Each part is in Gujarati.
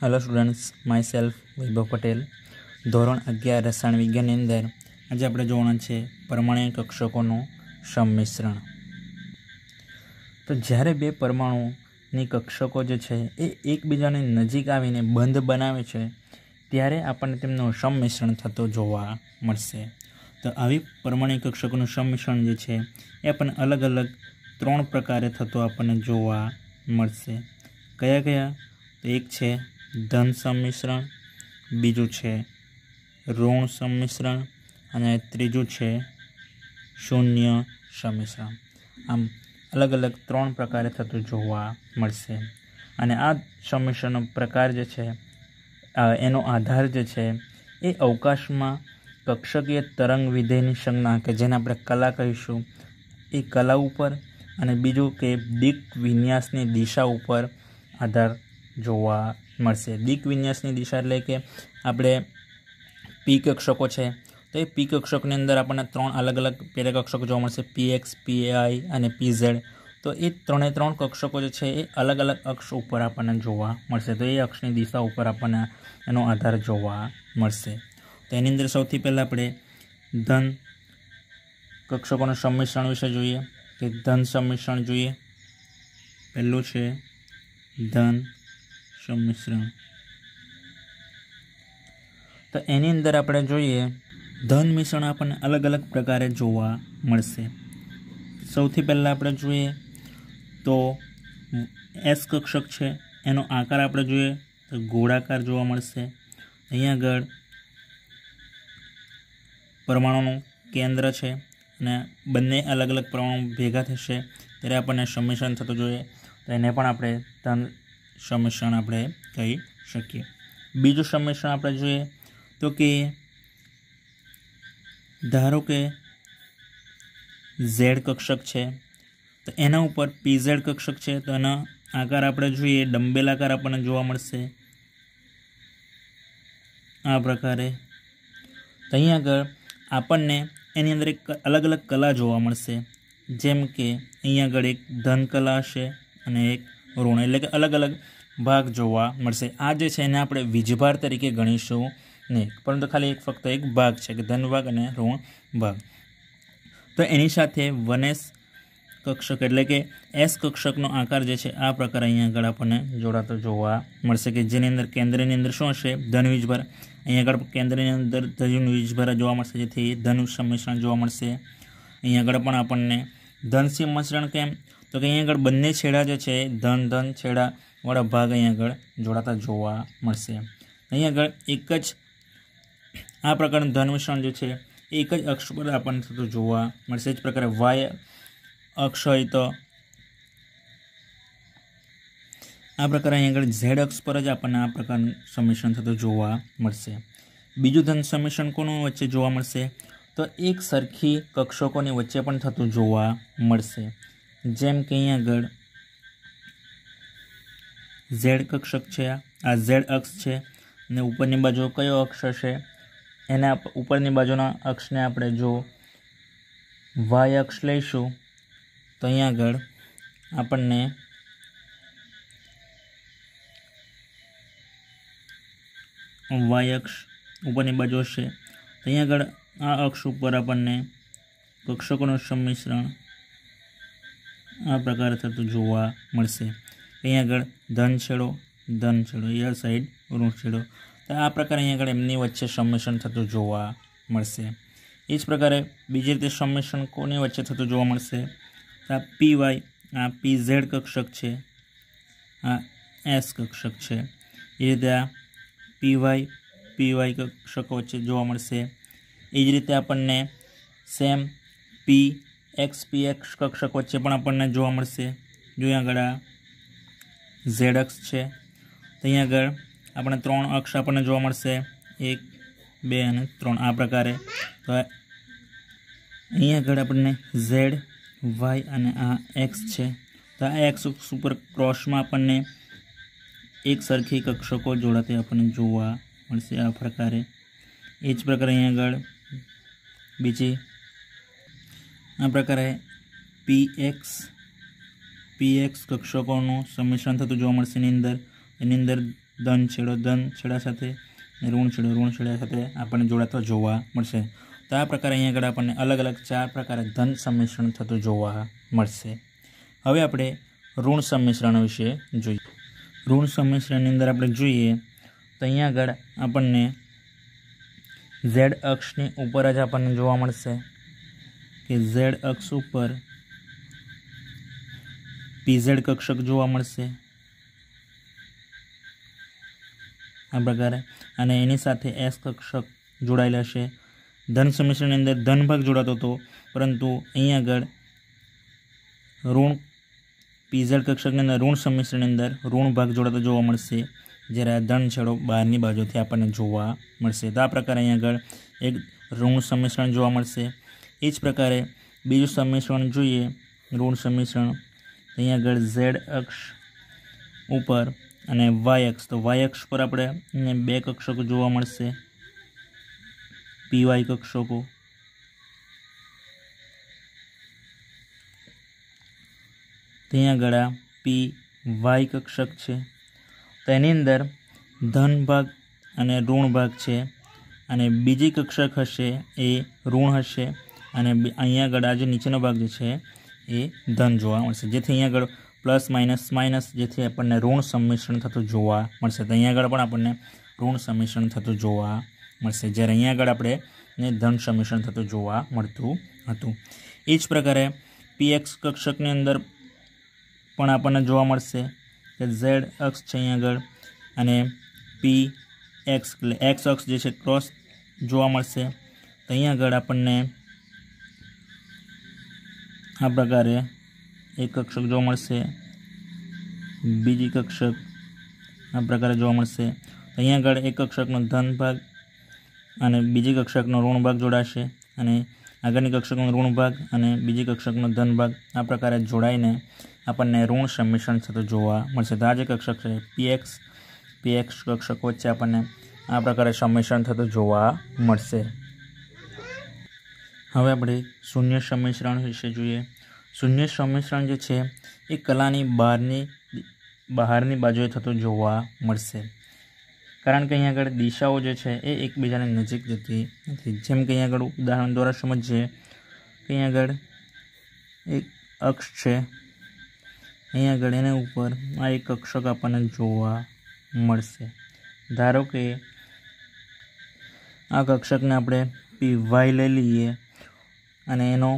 hello students myself Vaibhav Patel ધોરણ અગિયાર રસાયણ વિજ્ઞાનની અંદર આજે આપણે જોવાના છે પરમાણુ કક્ષકોનું સંમિશ્રણ તો જ્યારે બે પરમાણુની કક્ષકો જે છે એ એકબીજાની નજીક આવીને બંધ બનાવે છે ત્યારે આપણને તેમનું સંમિશ્રણ થતો જોવા મળશે તો આવી પરમાણુ કક્ષકોનું સંમિશ્રણ જે છે એ પણ અલગ અલગ ત્રણ પ્રકારે થતો આપણને જોવા મળશે કયા કયા તો એક છે ધન સંમિશ્રણ બીજું છે ઋણ સંમિશ્રણ અને ત્રીજું છે શૂન્ય સંમિશ્રણ આમ અલગ અલગ ત્રણ પ્રકારે થતું જોવા મળશે અને આ સંમિશ્રણનો પ્રકાર જે છે એનો આધાર જે છે એ અવકાશમાં કક્ષકીય તરંગ વિધેયની સંજ્ઞા કે જેને આપણે કલા કહીશું એ કલા ઉપર અને બીજું કે દિક વિન્યાસની દિશા ઉપર આધાર જોવા મળશે દિક વિન્યાસની દિશા એટલે કે આપણે પી કક્ષકો છે તો એ પી કક્ષકની અંદર આપણને ત્રણ અલગ અલગ પેરે કક્ષકો જોવા મળશે પી એક્સ પીઆઈ અને પીઝેડ તો એ ત્રણે ત્રણ કક્ષકો જે છે એ અલગ અલગ અક્ષ ઉપર આપણને જોવા મળશે તો એ અક્ષની દિશા ઉપર આપણને એનો આધાર જોવા મળશે તો એની અંદર સૌથી પહેલાં આપણે ધન કક્ષકોનું સંમિશ્રણ વિશે જોઈએ કે ધન સંમિશ્રણ જોઈએ પહેલું છે ધન સમિશ્રણ તો એની અંદર આપણે જોઈએ ધન મિશ્રણ આપણને અલગ અલગ પ્રકારે જોવા મળશે સૌથી પહેલાં આપણે જોઈએ તો એસ કક્ષક છે એનો આકાર આપણે જોઈએ તો ગોળાકાર જોવા મળશે અહીં આગળ પરમાણુનું કેન્દ્ર છે અને બંને અલગ અલગ પરમાણુ ભેગા થશે ત્યારે આપણને સમિશ્રણ થતું જોઈએ તો એને પણ આપણે ધન સમસણ આપણે કહી શકીએ બીજું સમસણ આપણે જોઈએ તો કે ધારો કે ઝેડ કક્ષક છે તો એના ઉપર પીઝેડ કક્ષક છે તો એના આકાર આપણે જોઈએ ડંબેલ આકાર આપણને જોવા મળશે આ પ્રકારે તો અહીં આગળ આપણને એની અંદર એક અલગ અલગ કલા જોવા મળશે જેમ કે અહીં આગળ એક ધન કલા હશે અને એક ઋણ એટલે કે અલગ અલગ ભાગ જોવા મળશે આ જે છે એને આપણે વીજભાર તરીકે ગણીશું નહીં પરંતુ ખાલી એક ફક્ત એક ભાગ છે કે ધનભાગ અને ઋણ ભાગ તો એની સાથે વનેસ કક્ષક એટલે કે એસ કક્ષકનો આકાર જે છે આ પ્રકાર અહીંયા આગળ આપણને જોડાતો જોવા મળશે કે જેની અંદર કેન્દ્રની અંદર શું હશે ધનવીજભાર અહીંયા આગળ કેન્દ્રની અંદર ધનવીજભાર જોવા મળશે જેથી ધનુ સંમિશ્રણ જોવા મળશે અહીંયા આગળ પણ આપણને ધન સંમિશ્રણ કેમ તો કે અહીંયા આગળ બંને છેડા જે છે ધન ધન છેડાવાળા ભાગ અહીંયા આગળ જોડાતા જોવા મળશે અહીંયા આગળ એક જ આ પ્રકારનું ધન મિશ્રણ જે છે એક જ અક્ષ પર આપણને થતું જોવા મળશે જ પ્રકારે વાય અક્ષ હોય તો આ પ્રકારે અહીં આગળ ઝેડ અક્ષ પર જ આપણને આ પ્રકારનું સમિશ્રણ થતું જોવા મળશે બીજું ધન સમિશ્રણ કોનું વચ્ચે જોવા મળશે તો એક સરખી કક્ષકોની વચ્ચે પણ થતું જોવા મળશે જેમ કે અહીં આગળ ઝેડ કક્ષક છે આ ઝેડ અક્ષ છે અને ઉપરની બાજુ કયો અક્ષ હશે એના ઉપરની બાજુના અક્ષને આપણે જો વાય અક્ષ લઈશું તો અહીં આગળ આપણને વાય અક્ષ ઉપરની બાજુ હશે અહીંયા આગળ આ અક્ષ ઉપર આપણને કક્ષકોનું સંમિશ્રણ આ પ્રકારે થતું જોવા મળશે અહીં આગળ ધન છેડો ધનછેડો ધનછેડો યર સાઈડ ઋણ છેડો તો આ પ્રકારે અહીં આગળ એમની વચ્ચે સમિશન થતું જોવા મળશે એ જ પ્રકારે બીજી રીતે સમિશન કોની વચ્ચે થતું જોવા મળશે આ પી વાય આ પી ઝેડ કક્ષક છે આ એસ કક્ષક છે એ રીતે આ પી વાય પી વાય કક્ષક વચ્ચે જોવા મળશે એ જ રીતે આપણને same P X P X કક્ષક વચ્ચે પણ આપણને જોવા મળશે જોઈએ આગળ આ ઝેડ અક્ષ છે ત્યાં આગળ આપણે ત્રણ અક્ષ આપણને જોવા મળશે એક બે અને ત્રણ આ પ્રકારે તો અહીંયા આગળ આપણને ઝેડ વાય અને આ એક્સ છે તો આ એક્સ ઉપર ક્રોસમાં આપણને એક સરખી કક્ષકો જોડાતી આપણને જોવા મળશે આ પ્રકારે એ જ પ્રકારે અહીંયા આગળ બીજી આ પ્રકારે પી એક્સ પી એક્સ કક્ષકોનું સંમિશ્રણ થતું જોવા મળશે એની અંદર એની અંદર ધન છેડો ધન છેડા સાથે અને ઋણ છેડો ઋણ છેડા સાથે આપણને જોડાતા જોવા મળશે તો આ પ્રકારે અહીંયા આગળ આપણને અલગ અલગ ચાર પ્રકારે ધન સંમિશ્રણ થતું જોવા મળશે હવે આપણે ઋણ સંમિશ્રણ વિશે જોઈએ ઋણ સંમિશ્રણની અંદર આપણે જોઈએ તો અહીંયા આગળ આપણને ઝેડ અક્ષની ઉપર જ આપણને જોવા મળશે કે ઝેડ અક્ષ ઉપર પીઝેડ કક્ષક જોવા મળશે આ પ્રકારે અને એની સાથે એસ કક્ષક જોડાયેલા છે ધન સમિશ્રની અંદર ધન ભાગ જોડાતો હતો પરંતુ અહીં આગળ ઋણ પીઝેડ કક્ષકની અંદર ઋણ સમિશ્રની અંદર ઋણ ભાગ જોડાતો જોવા મળશે જ્યારે આ ધન છેડો બહારની બાજુથી આપણને જોવા મળશે તો આ પ્રકારે અહીં આગળ એક ઋણ સમિશ્રણ જોવા મળશે એ જ પ્રકારે બીજું સમિશ્રણ જોઈએ ઋણ સમિશ્રણ અહીંયા આગળ ઝેડ અક્ષ ઉપર અને વાય અક્ષ તો વાય અક્ષ પર આપણે બે કક્ષકો જોવા મળશે પીવાય કક્ષકો ત્યાં આગળ આ પી વાય કક્ષક છે તેની અંદર ધન ભાગ અને ઋણ ભાગ છે અને બીજી કક્ષક હશે એ ઋણ હશે અને અહીંયા આગળ આ જે નીચેનો ભાગ જે છે એ ધન જોવા મળશે જેથી અહીંયા આગળ પ્લસ માઇનસ માઇનસ જેથી આપણને ઋણ સંમિશ્રણ થતું જોવા મળશે તો અહીંયા આગળ પણ આપણને ઋણ સંમિશ્રણ થતું જોવા મળશે જ્યારે અહીંયા આગળ આપણે ને ધન સંમિશ્રણ થતું જોવા મળતું હતું એ જ પ્રકારે પીએક્સ કક્ષકની અંદર પણ આપણને જોવા મળશે કે ઝેડ અક્ષ છે અહીંયા આગળ અને પી એક્સ એટલે એક્સ અક્ષ જે છે ક્રોસ જોવા મળશે તો અહીં આગળ આપણને આ પ્રકારે એક કક્ષક જોવા મળશે બીજી કક્ષક આ પ્રકારે જોવા મળશે અહીંયા આગળ એક કક્ષકનો ધન ભાગ અને બીજી કક્ષકનો ઋણ ભાગ જોડાશે અને આગળની કક્ષકનો ઋણ ભાગ અને બીજી કક્ષકનો ધન ભાગ આ પ્રકારે જોડાઈને આપણને ઋણ સંમિશ્રણ થતું જોવા મળશે તો આ જે કક્ષક છે પીએક્સ પીએક્સ કક્ષક વચ્ચે આપણને આ પ્રકારે સમિશ્રણ થતું જોવા મળશે હવે આપણે શૂન્ય સમિશ્રણ વિશે જોઈએ શૂન્ય સમિશ્રણ જે છે એ કલાની બહારની બહારની બાજુએ થતું જોવા મળશે કારણ કે અહીં આગળ દિશાઓ જે છે એ એકબીજાની નજીક જતી નથી જેમ કે અહીં આગળ ઉદાહરણ દ્વારા સમજીએ કે અહીં આગળ એક અક્ષ છે અહીં આગળ એના ઉપર આ એક કક્ષક આપણને જોવા મળશે ધારો કે આ કક્ષકને આપણે પી વાય લઈ લઈએ અને એનો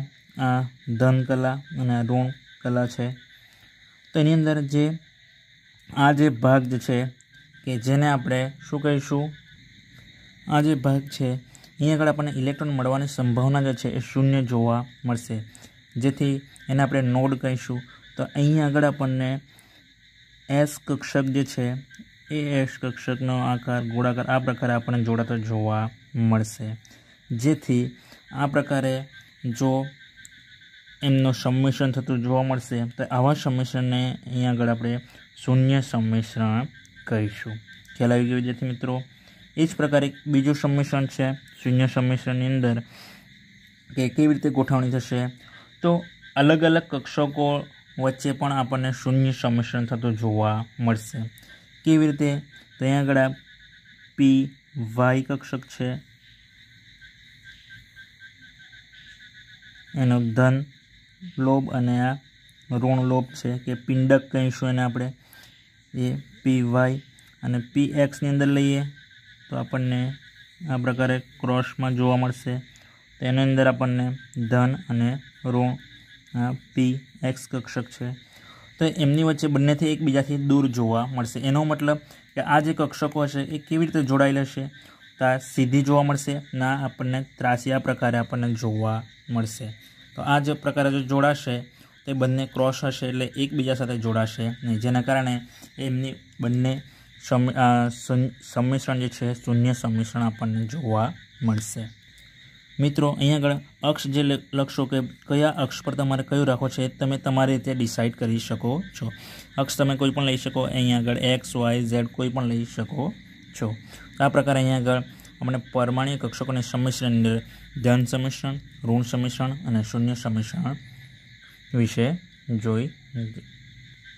આ ધન કલા અને ઋણ કલા છે તો એની અંદર જે આ જે ભાગ જે છે કે જેને આપણે શું કહીશું આ જે ભાગ છે અહીં આગળ આપણને ઇલેક્ટ્રોન મળવાની સંભાવના જે છે એ શૂન્ય જોવા મળશે જેથી એને આપણે નોડ કહીશું તો અહીં આગળ આપણને એસ કક્ષક જે છે એ એસ કક્ષકનો આકાર ગોળાકાર આ પ્રકારે આપણને જોડાતો જોવા મળશે જેથી આ પ્રકારે જો એમનું સંમિશ્રણ થતું જોવા મળશે તો આવા સંમિશ્રણને અહીંયા આગળ આપણે શૂન્ય સંમિશ્રણ કહીશું ખ્યાલ આવી ગયો વિદ્યાર્થી મિત્રો એ જ પ્રકારે બીજું સંમિશ્રણ છે શૂન્ય સંમિશ્રણની અંદર કે કેવી રીતે ગોઠવણી થશે તો અલગ અલગ કક્ષકો વચ્ચે પણ આપણને શૂન્ય સંમિશ્રણ થતું જોવા મળશે કેવી રીતે તો અહીંયા આગળ પી વાય કક્ષક છે એનો ધન લોભ અને આ ઋણ લોભ છે કે પિંડક કહીશું એને આપણે એ પી વાય અને પી એક્સની અંદર લઈએ તો આપણને આ પ્રકારે ક્રોસમાં જોવા મળશે તો એની અંદર આપણને ધન અને ઋણ આ પી એક્સ કક્ષક છે તો એમની વચ્ચે બંનેથી એકબીજાથી દૂર જોવા મળશે એનો મતલબ કે આ જે કક્ષકો છે એ કેવી રીતે જોડાયેલા છે તાર સીધી જોવા મળશે ના આપણને ત્રાસિયા પ્રકારે આપણને જોવા મળશે તો આ જે પ્રકારે જો જોડાશે તે બંને ક્રોસ હશે એટલે એકબીજા સાથે જોડાશે નહીં જેના કારણે એમની બંને સમિશ્રણ જે છે શૂન્ય સમિશ્રણ આપણને જોવા મળશે મિત્રો અહીંયા આગળ અક્ષ જે લખશો કે કયા અક્ષ પર તમારે કયું રાખો છે તમે તમારી રીતે ડિસાઇડ કરી શકો છો અક્ષ તમે કોઈ પણ લઈ શકો અહીંયા આગળ એક્સ વાય ઝેડ કોઈ પણ લઈ શકો છો આ પ્રકારે અહીંયા આગળ આપણે પરમાણીય કક્ષકોને સમિશ્રણની અંદર ધન સમિશ્રણ ઋણ સમિશ્રણ અને શૂન્ય સમિશ્રણ વિશે જોઈ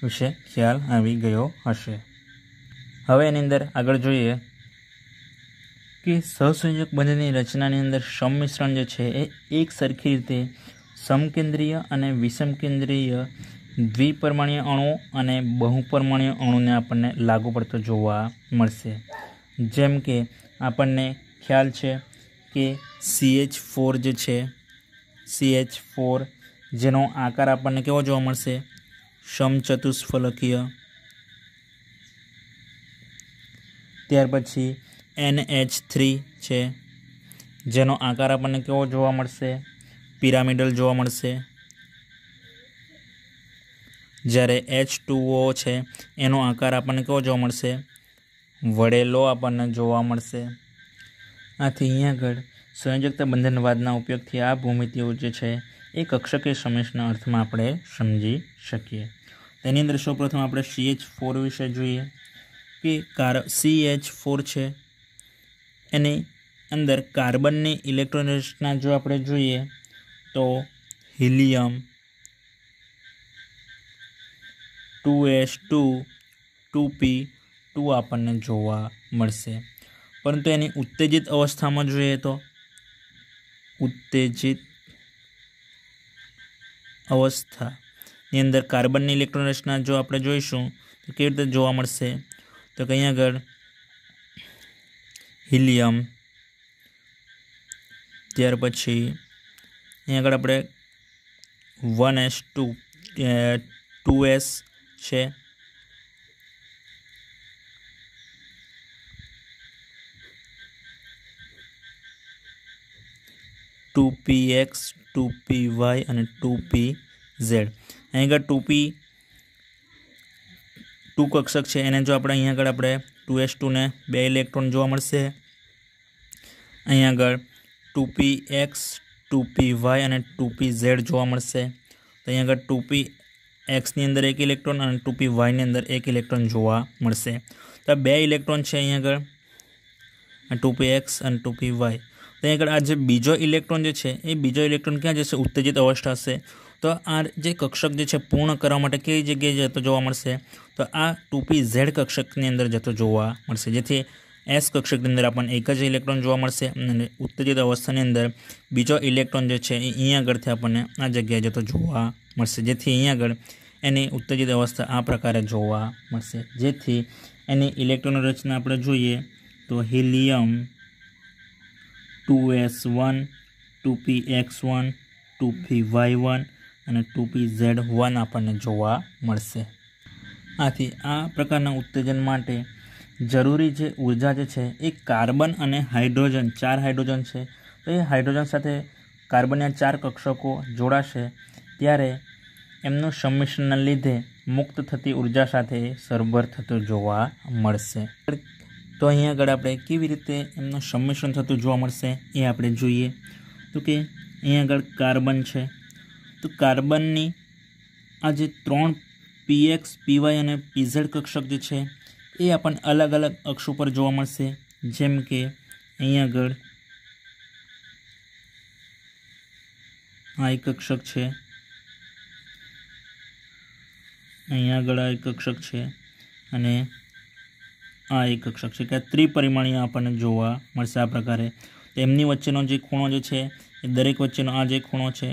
વિશે ખ્યાલ આવી ગયો હશે હવે એની અંદર આગળ જોઈએ કે સહસંયોજક બંધની રચનાની અંદર સમિશ્રણ જે છે એ એક સરખી રીતે સમકેન્દ્રીય અને વિષમકેન્દ્રીય દ્વિપરમાણીય અણુ અને બહુપરમાણીય અણુને આપણને લાગુ પડતો જોવા મળશે જેમ કે આપણને ખ્યાલ છે કે સી એચ ફોર જે છે સી એચ ફોર જેનો આકાર આપણને કેવો જોવા મળશે સમચતુષ્ફલકીય ત્યાર પછી એન એચ થ્રી છે જેનો આકાર આપણને કેવો જોવા મળશે પિરામિડલ જોવા મળશે જ્યારે એચ ટુ છે એનો આકાર આપણને કેવો જોવા મળશે વડેલો આપણને જોવા મળશે આથી અહીંયા આગળ સંયોજકતા બંધનવાદના ઉપયોગથી આ ભૂમિતિઓ જે છે એ કક્ષકે સમેશના અર્થમાં આપણે સમજી શકીએ તેની અંદર સૌપ્રથમ આપણે સી એચ ફોર વિશે જોઈએ કે કાર સી એચ ફોર છે એની અંદર કાર્બનની ઇલેક્ટ્રોનિક્સના જો આપણે જોઈએ તો helium two H two two P two આપણને જોવા મળશે પરંતુ એની ઉત્તેજિત અવસ્થામાં જોઈએ તો ઉત્તેજિત અવસ્થાની અંદર કાર્બનની ઇલેક્ટ્રોન રચના જો આપણે જોઈશું તો કેવી રીતે જોવા મળશે તો કંઈ આગળ હિલિયમ ત્યાર પછી અહીં આગળ આપણે one S two two S છે 2px 2py અને 2pz એંગર 2p 2 કક્ષક છે અને જો આપણે અહીં આગળ આપણે 2s2 ને બે ઇલેક્ટ્રોન જોવા મળશે અહીં આગળ 2px 2py અને 2pz જોવા મળશે તો અહીં આગળ 2p x ની અંદર એક ઇલેક્ટ્રોન અને 2py ની અંદર એક ઇલેક્ટ્રોન જોવા મળશે તો બે ઇલેક્ટ્રોન છે અહીં આગળ 2px અને 2py ત્યાં આગળ આ જે બીજો ઇલેક્ટ્રોન જે છે એ બીજો ઇલેક્ટ્રોન ક્યાં જશે ઉત્તેજિત અવસ્થા હશે તો આ જે કક્ષક જે છે પૂર્ણ કરવા માટે કઈ જગ્યાએ જતો જોવા મળશે તો આ ટુપી ઝેડ કક્ષકની અંદર જતો જોવા મળશે જેથી એસ કક્ષકની અંદર આપણને એક જ ઇલેક્ટ્રોન જોવા મળશે અને ઉત્તેજિત અવસ્થાની અંદર બીજો ઇલેક્ટ્રોન જે છે એ અહીંયા આગળથી આપણને આ જગ્યાએ જતો જોવા મળશે જેથી અહીં આગળ એની ઉત્તેજિત અવસ્થા આ પ્રકારે જોવા મળશે જેથી એની ઇલેક્ટ્રોનની રચના આપણે જોઈએ તો helium two S one two P X one two P Y one અને ટુ પી ઝેડ વન આપણને જોવા મળશે આથી આ પ્રકારના ઉત્તેજન માટે જરૂરી જે ઉર્જા જે છે એ કાર્બન અને હાઇડ્રોજન ચાર હાઇડ્રોજન છે તો એ હાઇડ્રોજન સાથે કાર્બનના ચાર કક્ષકો જોડાશે ત્યારે એમનું સંમિશ્રણના લીધે મુક્ત થતી ઉર્જા સાથે સરભર થતો જોવા મળશે તો અહીંયા આગળ આપણે કેવી રીતે એમનું સમિશ્રણ થતું જોવા મળશે એ આપણે જોઈએ તો કે અહીંયા આગળ કાર્બન છે તો કાર્બનની આ જે ત્રણ પીએક્સ પીવાય અને પીઝેડ કક્ષક જે છે એ આપણને અલગ અલગ અક્ષ ઉપર જોવા મળશે જેમ કે અહીંયા આગળ આ એક કક્ષક છે અહીંયા આગળ આ એક કક્ષક છે અને આ એક કક્ષક છે કે ત્રિપરિમાણીય આપણને જોવા મળશે આ પ્રકારે તેમની વચ્ચેનો જે ખૂણો જે છે એ દરેક વચ્ચેનો આ જે ખૂણો છે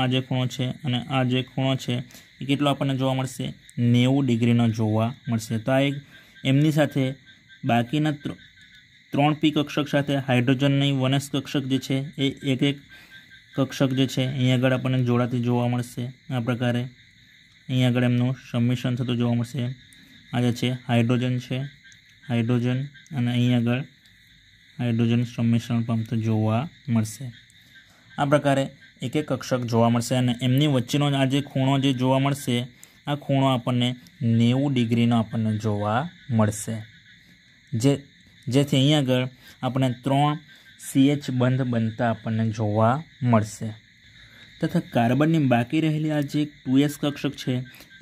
આ જે ખૂણો છે અને આ જે ખૂણો છે એ કેટલો આપણને જોવા મળશે નેવું ડિગ્રીનો જોવા મળશે તો આ એક એમની સાથે બાકીના ત્રણ પી કક્ષક સાથે હાઇડ્રોજનની વનસ કક્ષક જે છે એ એક એક કક્ષક જે છે અહીંયા આગળ આપણને જોડાતી જોવા મળશે આ પ્રકારે અહીં આગળ એમનું સમિશ્રણ થતું જોવા મળશે આ જે છે હાઇડ્રોજન છે હાઇડ્રોજન અને અહીં આગળ હાઇડ્રોજન સંમિશ્રણ પંપ જોવા મળશે આ પ્રકારે એક એક કક્ષક જોવા મળશે અને એમની વચ્ચેનો આ જે ખૂણો જે જોવા મળશે આ ખૂણો આપણને નેવું ડિગ્રીનો આપણને જોવા મળશે જે જેથી અહીં આગળ આપણે ત્રણ સીએચ બંધ બનતા આપણને જોવા મળશે તથા કાર્બનની બાકી રહેલી આ જે ટુ એસ કક્ષક છે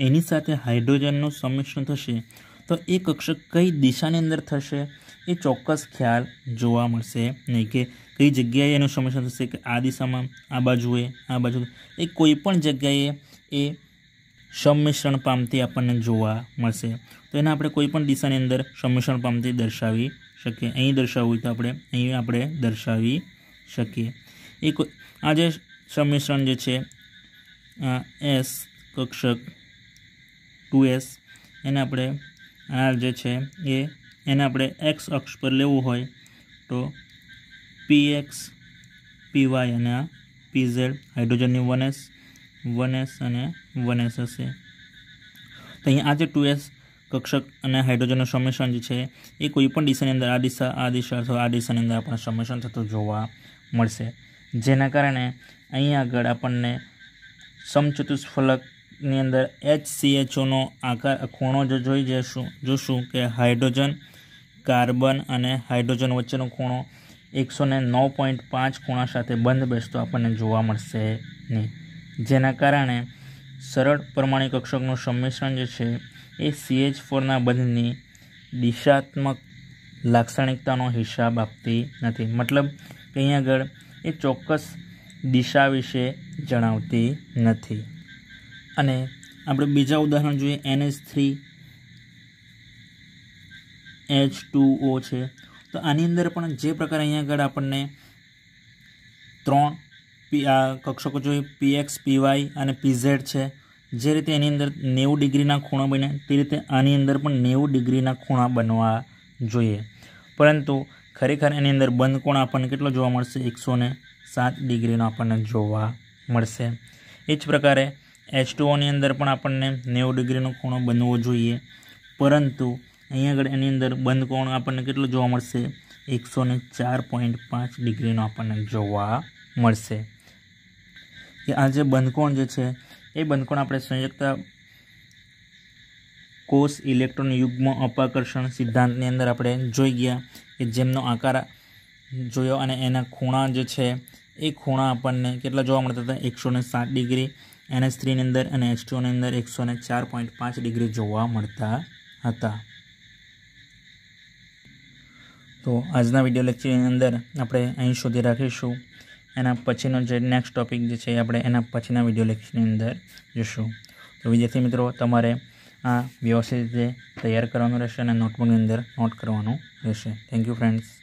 એની સાથે હાઇડ્રોજનનું સંમિશ્રણ થશે તો એ કક્ષક કઈ દિશાની અંદર થશે એ ચોક્કસ ખ્યાલ જોવા મળશે નહીં કે કઈ જગ્યાએ એનું સમસ્યા થશે કે આ દિશામાં આ બાજુએ આ બાજુ એ કોઈ પણ જગ્યાએ એ સંમિશ્રણ પામતી આપણને જોવા મળશે તો એને આપણે કોઈ પણ દિશાની અંદર સંમિશ્રણ પામતી દર્શાવી શકીએ અહીં દર્શાવવું હોય તો આપણે અહીં આપણે દર્શાવી શકીએ એ આ જે સંમિશ્રણ જે છે આ એસ કક્ષક ટુ એસ એને આપણે આ જે છે એ એને આપણે એક્સ અક્ષ પર લેવું હોય તો પી એક્સ પી વાય અને આ પી ઝેડ હાઇડ્રોજનની વન એસ વન એસ અને વન એસ હશે તો અહીંયા આ જે ટુ એસ કક્ષક અને હાઇડ્રોજનનું સમેશન જે છે એ કોઈપણ દિશાની અંદર આ દિશા આ દિશા અથવા આ દિશાની અંદર આપણને સમેશન થતું જોવા મળશે જેના કારણે અહીં આગળ આપણને સમચતુષ્ફલક ની અંદર એચ સી એચ ઓનો આકાર ખૂણો જો જોઈ જશું જોશું કે હાઇડ્રોજન કાર્બન અને હાઇડ્રોજન વચ્ચેનો ખૂણો એકસો ને નવ પોઈન્ટ પાંચ ખૂણા સાથે બંધ બેસતો આપણને જોવા મળશે નહીં જેના કારણે સરળ પરમાણુ કક્ષકનું સંમિશ્રણ જે છે એ સી એચ ફોરના બંધની દિશાત્મક લાક્ષણિકતાનો હિસાબ આપતી નથી મતલબ કે અહીં આગળ એ ચોક્કસ દિશા વિશે જણાવતી નથી અને આપણે બીજા ઉદાહરણ જોઈએ N H three H two O છે તો આની અંદર પણ જે પ્રકારે અહીંયા આગળ આપણને ત્રણ પી આ કક્ષકો જોઈએ પીએક્સ પીવાય અને પીઝેડ છે જે રીતે એની અંદર નેવું ડિગ્રીના ખૂણા બને તે રીતે આની અંદર પણ નેવું ડિગ્રીના ખૂણા બનવા જોઈએ પરંતુ ખરેખર એની અંદર બંધ કોણ આપણને કેટલો જોવા મળશે એકસો સાત ડિગ્રીનો આપણને જોવા મળશે એ જ પ્રકારે એચ ટુઓની અંદર પણ આપણને નેવું ડિગ્રીનો ખૂણો બનવો જોઈએ પરંતુ અહીંયા આગળ એની અંદર બંધ કોણ આપણને કેટલો જોવા મળશે એકસો ચાર પોઈન્ટ પાંચ ડિગ્રીનો આપણને જોવા મળશે કે આ જે બંધકોણ જે છે એ બંધકોણ આપણે સંયુક્તા કોષ ઇલેક્ટ્રોન યુગ્મ અપાકર્ષણ સિદ્ધાંતની અંદર આપણે જોઈ ગયા કે જેમનો આકાર જોયો અને એના ખૂણા જે છે એ ખૂણા આપણને કેટલા જોવા મળતા હતા એકસો સાત ડિગ્રી એનએચ થ્રીની અંદર અને એચ ટુની અંદર એકસો ને ચાર પોઈન્ટ પાંચ ડિગ્રી જોવા મળતા હતા તો આજના વિડીયો લેક્ચરની અંદર આપણે અહીં સુધી રાખીશું એના પછીનો જે નેક્સ્ટ ટોપિક જે છે આપણે એના પછીના વિડીયો લેક્ચરની અંદર જોશું તો વિદ્યાર્થી મિત્રો તમારે આ વ્યવસ્થિત રીતે તૈયાર કરવાનું રહેશે અને નોટબુકની અંદર નોટ કરવાનું રહેશે થેન્ક યુ ફ્રેન્ડ્સ